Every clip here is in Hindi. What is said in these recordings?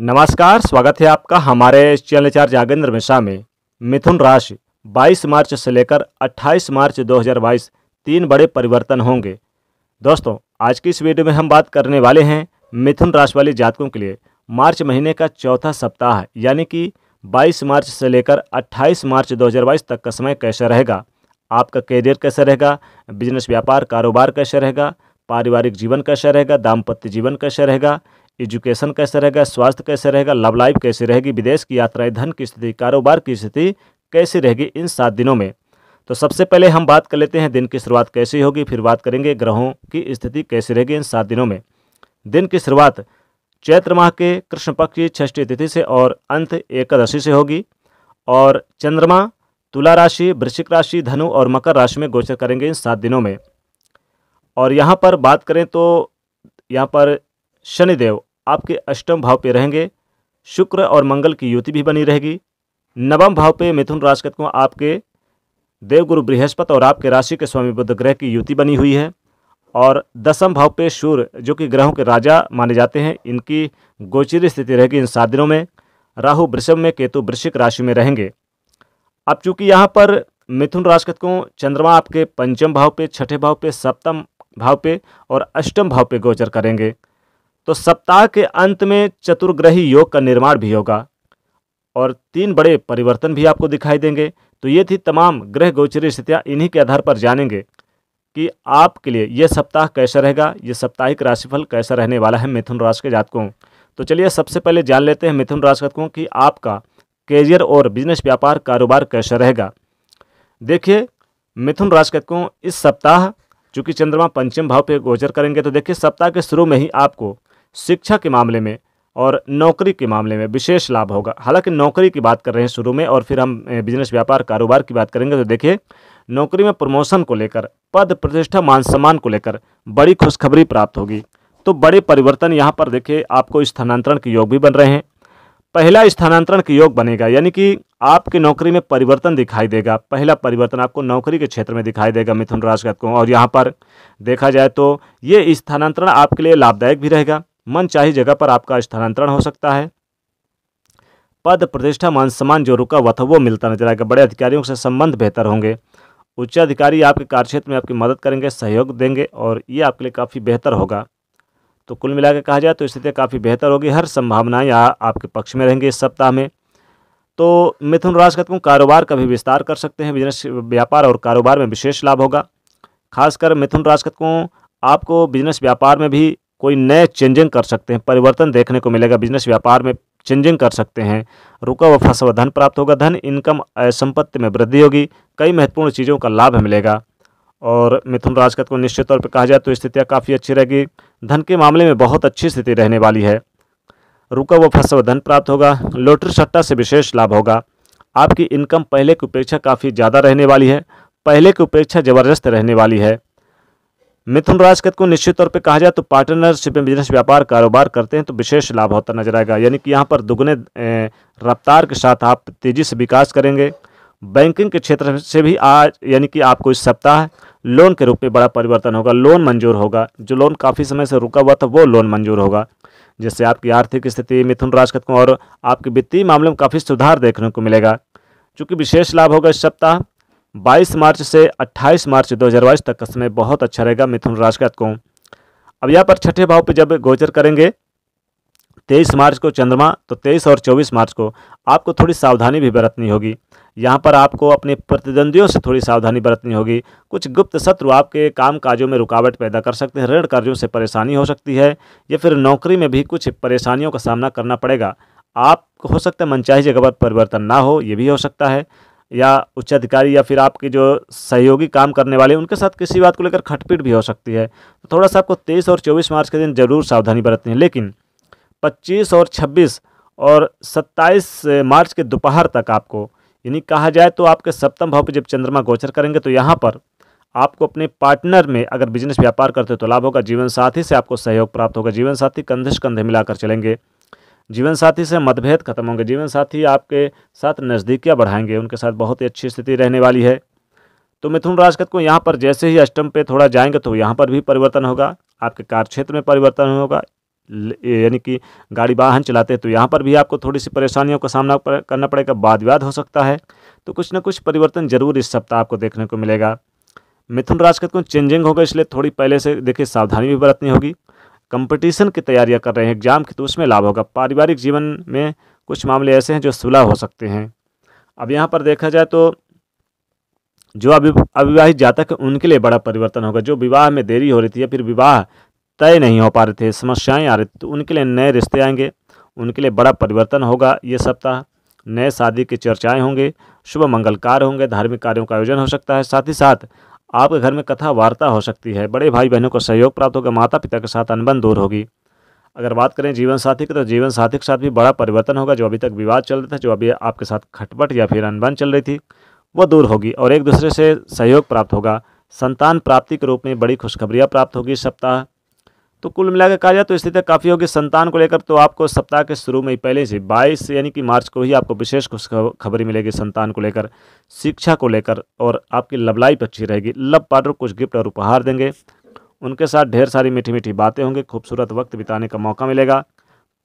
नमस्कार स्वागत है आपका हमारे चैनल चार जागेंद्र मिश्रा में मिथुन राशि 22 मार्च से लेकर 28 मार्च 2022 तीन बड़े परिवर्तन होंगे दोस्तों आज की इस वीडियो में हम बात करने वाले हैं मिथुन राशि वाले जातकों के लिए मार्च महीने का चौथा सप्ताह यानी कि 22 मार्च से लेकर 28 मार्च 2022 तक का समय कैसा रहेगा आपका करियर कैसा रहेगा बिजनेस व्यापार कारोबार कैसा रहेगा पारिवारिक जीवन कैसा रहेगा दाम्पत्य जीवन कैसा रहेगा एजुकेशन कैसे रहेगा स्वास्थ्य कैसे रहेगा लव लाइफ कैसे रहेगी विदेश की यात्राएं धन की स्थिति कारोबार की स्थिति कैसी रहेगी इन सात दिनों में तो सबसे पहले हम बात कर लेते हैं दिन की शुरुआत कैसी होगी फिर बात करेंगे ग्रहों की स्थिति कैसी रहेगी इन सात दिनों में दिन की शुरुआत चैत्र माह के कृष्ण पक्ष की छठी तिथि से और अंत एकादशी से होगी और चंद्रमा तुला राशि वृश्चिक राशि धनु और मकर राशि में गोचर करेंगे इन सात दिनों में और यहाँ पर बात करें तो यहाँ पर शनिदेव आपके अष्टम भाव पे रहेंगे शुक्र और मंगल की युति भी बनी रहेगी नवम भाव पे मिथुन राशि को आपके देवगुरु बृहस्पति और आपके राशि के स्वामी बुद्ध ग्रह की युति बनी हुई है और दसम भाव पे सूर्य जो कि ग्रहों के राजा माने जाते हैं इनकी गोचरी स्थिति रहेगी इन सात दिनों में राहु वृषभ में केतु वृश्चिक राशि में रहेंगे अब चूंकि यहाँ पर मिथुन राशि को चंद्रमा आपके पंचम भाव पे छठे भाव पे सप्तम भाव पे और अष्टम भाव पे गोचर करेंगे तो सप्ताह के अंत में चतुर्ग्रही योग का निर्माण भी होगा और तीन बड़े परिवर्तन भी आपको दिखाई देंगे तो ये थी तमाम ग्रह गोचरी स्थितियाँ इन्हीं के आधार पर जानेंगे कि आपके लिए यह सप्ताह कैसा रहेगा ये साप्ताहिक राशिफल कैसा रहने वाला है मिथुन राशि के जातकों तो चलिए सबसे पहले जान लेते हैं मिथुन राशि जातकों की आपका कैरियर और बिजनेस व्यापार कारोबार कैसा रहेगा देखिए मिथुन राशि जातकों इस सप्ताह चूँकि चंद्रमा पंचम भाव पर गोचर करेंगे तो देखिए सप्ताह के शुरू में ही आपको शिक्षा के मामले में और नौकरी के मामले में विशेष लाभ होगा हालांकि नौकरी की बात कर रहे हैं शुरू में और फिर हम बिजनेस व्यापार कारोबार की बात करेंगे तो देखिए नौकरी में प्रमोशन को लेकर पद प्रतिष्ठा मान सम्मान को लेकर बड़ी खुशखबरी प्राप्त होगी तो बड़े परिवर्तन यहाँ पर देखिए आपको स्थानांतरण के योग भी बन रहे हैं पहला स्थानांतरण के योग बनेगा यानी कि आपकी नौकरी में परिवर्तन दिखाई देगा पहला परिवर्तन आपको नौकरी के क्षेत्र में दिखाई देगा मिथुन राशि को और यहाँ पर देखा जाए तो ये स्थानांतरण आपके लिए लाभदायक भी रहेगा मनचाही जगह पर आपका स्थानांतरण हो सकता है पद प्रतिष्ठा मान सम्मान जो रुका हुआ था वो मिलता नजर आएगा बड़े अधिकारियों से संबंध बेहतर होंगे उच्च अधिकारी आपके कार्यक्षेत्र में आपकी मदद करेंगे सहयोग देंगे और ये आपके लिए काफ़ी बेहतर होगा तो कुल मिलाकर कहा जाए तो स्थिति काफ़ी बेहतर होगी हर संभावनाएँ यहाँ आपके पक्ष में रहेंगी इस सप्ताह में तो मिथुन राशि का कारोबार का भी विस्तार कर सकते हैं बिजनेस व्यापार और कारोबार में विशेष लाभ होगा खासकर मिथुन राशि का आपको बिजनेस व्यापार में भी कोई नए चेंजिंग कर सकते हैं परिवर्तन देखने को मिलेगा बिजनेस व्यापार में चेंजिंग कर सकते हैं रुका हुआ फंसा हुआ धन प्राप्त होगा धन इनकम संपत्ति में वृद्धि होगी कई महत्वपूर्ण चीज़ों का लाभ मिलेगा और मिथुन राज को निश्चित तौर पर कहा जाए तो स्थितियाँ काफ़ी अच्छी रहेगी धन के मामले में बहुत अच्छी स्थिति रहने वाली है रुका हुआ फंसा हुआ धन प्राप्त होगा लोटरी सट्टा से विशेष लाभ होगा आपकी इनकम पहले की अपेक्षा काफ़ी ज़्यादा रहने वाली है पहले की अपेक्षा ज़बरदस्त रहने वाली है मिथुन राशि के को निश्चित तौर पे कहा जाए तो पार्टनरशिप में बिजनेस व्यापार कारोबार करते हैं तो विशेष लाभ होता नजर आएगा यानी कि यहाँ पर दुगने रफ्तार के साथ आप तेजी से विकास करेंगे बैंकिंग के क्षेत्र से भी आज यानी कि आपको इस सप्ताह लोन के रूप में बड़ा परिवर्तन होगा लोन मंजूर होगा जो लोन काफ़ी समय से रुका हुआ था वो लोन मंजूर होगा जिससे आपकी आर्थिक स्थिति मिथुन राशि को और आपके वित्तीय मामले में काफ़ी सुधार देखने को मिलेगा चूँकि विशेष लाभ होगा इस सप्ताह 22 मार्च से 28 मार्च 2022 तक का समय बहुत अच्छा रहेगा मिथुन राशि का को अब यहाँ पर छठे भाव पर जब गोचर करेंगे तेईस मार्च को चंद्रमा तो तेईस और चौबीस मार्च को आपको थोड़ी सावधानी भी बरतनी होगी यहाँ पर आपको अपने प्रतिद्वंदियों से थोड़ी सावधानी बरतनी होगी कुछ गुप्त शत्रु आपके काम काजों में रुकावट पैदा कर सकते हैं ऋण कार्यों से परेशानी हो सकती है या फिर नौकरी में भी कुछ परेशानियों का सामना करना पड़ेगा आप हो सकता है मनचाही जगह पर परिवर्तन ना हो ये भी हो सकता है या उच्च अधिकारी या फिर आपके जो सहयोगी काम करने वाले उनके साथ किसी बात को लेकर खटपीट भी हो सकती है तो थोड़ा सा आपको तेईस और चौबीस मार्च के दिन ज़रूर सावधानी बरतनी है लेकिन पच्चीस और छब्बीस और सत्ताईस मार्च के दोपहर तक आपको यानी कहा जाए तो आपके सप्तम भाव पर जब चंद्रमा गोचर करेंगे तो यहाँ पर आपको अपने पार्टनर में अगर बिजनेस व्यापार करते हो तो लाभ होगा जीवन साथी से आपको सहयोग प्राप्त होगा जीवन साथी कंधे से कंधे मिलाकर चलेंगे जीवन साथी से मतभेद खत्म होंगे जीवन साथी आपके साथ नज़दीकियाँ बढ़ाएंगे उनके साथ बहुत ही अच्छी स्थिति रहने वाली है तो मिथुन राजकत को यहाँ पर जैसे ही अष्टम पे थोड़ा जाएंगे तो यहाँ पर भी परिवर्तन होगा आपके कार्यक्षेत्र में परिवर्तन होगा यानी कि गाड़ी वाहन चलाते हैं तो यहाँ पर भी आपको थोड़ी सी परेशानियों का सामना करना पड़ेगा वाद विवाद हो सकता है तो कुछ ना कुछ परिवर्तन जरूर इस सप्ताह आपको देखने को मिलेगा मिथुन राजकत को चेंजिंग होगा इसलिए थोड़ी पहले से देखिए सावधानी भी बरतनी होगी कंपटीशन की तैयारियां कर रहे हैं एग्जाम की तो उसमें लाभ होगा पारिवारिक जीवन में कुछ मामले ऐसे हैं जो सुलह हो सकते हैं अब यहाँ पर देखा जाए तो जो अभी अविवाहित जातक है उनके लिए बड़ा परिवर्तन होगा जो विवाह में देरी हो रही थी या फिर विवाह तय नहीं हो पा रहे थे समस्याएं आ रही थी तो उनके लिए नए रिश्ते आएंगे उनके लिए बड़ा परिवर्तन होगा ये सप्ताह नए शादी की चर्चाएं होंगे शुभ मंगलकार होंगे धार्मिक कार्यों का आयोजन हो सकता है साथ ही साथ आपके घर में कथा वार्ता हो सकती है बड़े भाई बहनों को सहयोग प्राप्त होगा माता पिता के साथ अनबन दूर होगी अगर बात करें जीवन साथी की तो जीवन साथी के साथ भी बड़ा परिवर्तन होगा जो अभी तक विवाद चल रहा था जो अभी आपके साथ खटपट या फिर अनबन चल रही थी वो दूर होगी और एक दूसरे से सहयोग प्राप्त होगा संतान प्राप्ति के रूप में बड़ी खुशखबरियाँ प्राप्त होगी सप्ताह तो कुल मिलाकर कहा जाए तो स्थिति काफ़ी होगी संतान को लेकर तो आपको सप्ताह के शुरू में ही पहले से 22 यानी कि मार्च को ही आपको विशेष खुशखबरी मिलेगी संतान को लेकर शिक्षा को लेकर और आपकी लव लाइफ अच्छी रहेगी लव पार्टनर कुछ गिफ्ट और उपहार देंगे उनके साथ ढेर सारी मीठी मीठी बातें होंगी खूबसूरत वक्त बिताने का मौका मिलेगा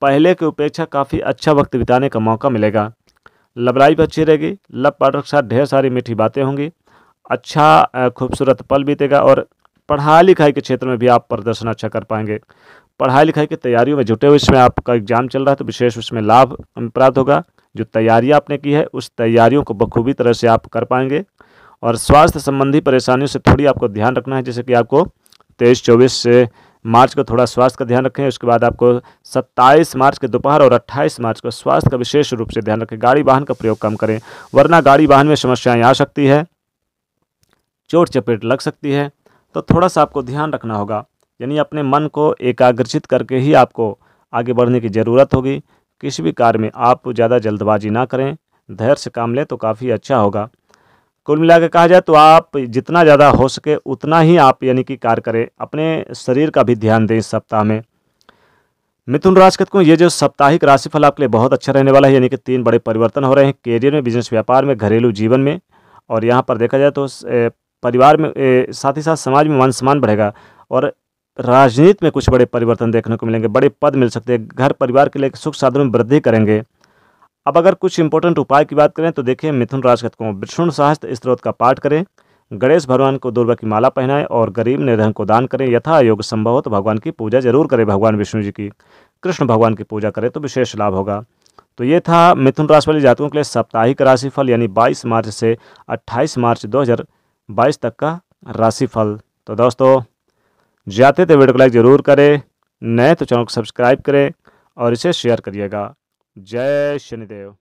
पहले की उपेक्षा काफ़ी अच्छा वक्त बिताने का मौका मिलेगा लव लाइफ अच्छी रहेगी लव पार्टनर के साथ ढेर सारी मीठी बातें होंगी अच्छा खूबसूरत पल बीतेगा और पढ़ाई लिखाई के क्षेत्र में भी आप प्रदर्शन अच्छा कर पाएंगे पढ़ाई लिखाई की तैयारियों में जुटे हुए इसमें आपका एग्जाम चल रहा है तो विशेष उसमें लाभ प्राप्त होगा जो तैयारियाँ आपने की है उस तैयारियों को बखूबी तरह से आप कर पाएंगे और स्वास्थ्य संबंधी परेशानियों से थोड़ी आपको ध्यान रखना है जैसे कि आपको तेईस चौबीस से मार्च को थोड़ा स्वास्थ्य का ध्यान रखें उसके बाद आपको 27 मार्च के दोपहर और 28 मार्च को स्वास्थ्य का विशेष रूप से ध्यान रखें गाड़ी वाहन का प्रयोग कम करें वरना गाड़ी वाहन में समस्याएं आ सकती है चोट चपेट लग सकती है तो थोड़ा सा आपको ध्यान रखना होगा यानी अपने मन को एकाग्रचित करके ही आपको आगे बढ़ने की ज़रूरत होगी किसी भी कार्य में आप ज़्यादा जल्दबाजी ना करें धैर्य से काम लें तो काफ़ी अच्छा होगा कुल मिला के कहा जाए तो आप जितना ज़्यादा हो सके उतना ही आप यानी कि कार्य करें अपने शरीर का भी ध्यान दें इस सप्ताह में मिथुन राशि को ये जो साप्ताहिक राशिफल आपके लिए बहुत अच्छा रहने वाला है यानी कि तीन बड़े परिवर्तन हो रहे हैं करियर में बिजनेस व्यापार में घरेलू जीवन में और यहाँ पर देखा जाए तो परिवार में साथ ही साथ समाज में मान सम्मान बढ़ेगा और राजनीति में कुछ बड़े परिवर्तन देखने को मिलेंगे बड़े पद मिल सकते हैं घर परिवार के लिए सुख साधन में वृद्धि करेंगे अब अगर कुछ इंपॉर्टेंट उपाय की बात करें तो देखिए मिथुन राजगत को विष्णु सहस्त्र स्त्रोत का पाठ करें गणेश भगवान को दुर्गा की माला पहनाएं और गरीब निर्धन को दान करें यथा योग संभव हो तो भगवान की पूजा जरूर करें भगवान विष्णु जी की कृष्ण भगवान की पूजा करें तो विशेष लाभ होगा तो ये था मिथुन राशि वाले जातकों के लिए साप्ताहिक राशिफल यानी 22 मार्च से 28 मार्च 2000 बाईस तक का राशिफल तो दोस्तों जाते थे वीडियो को लाइक ज़रूर करें नए तो चैनल को सब्सक्राइब करें और इसे शेयर करिएगा जय शनिदेव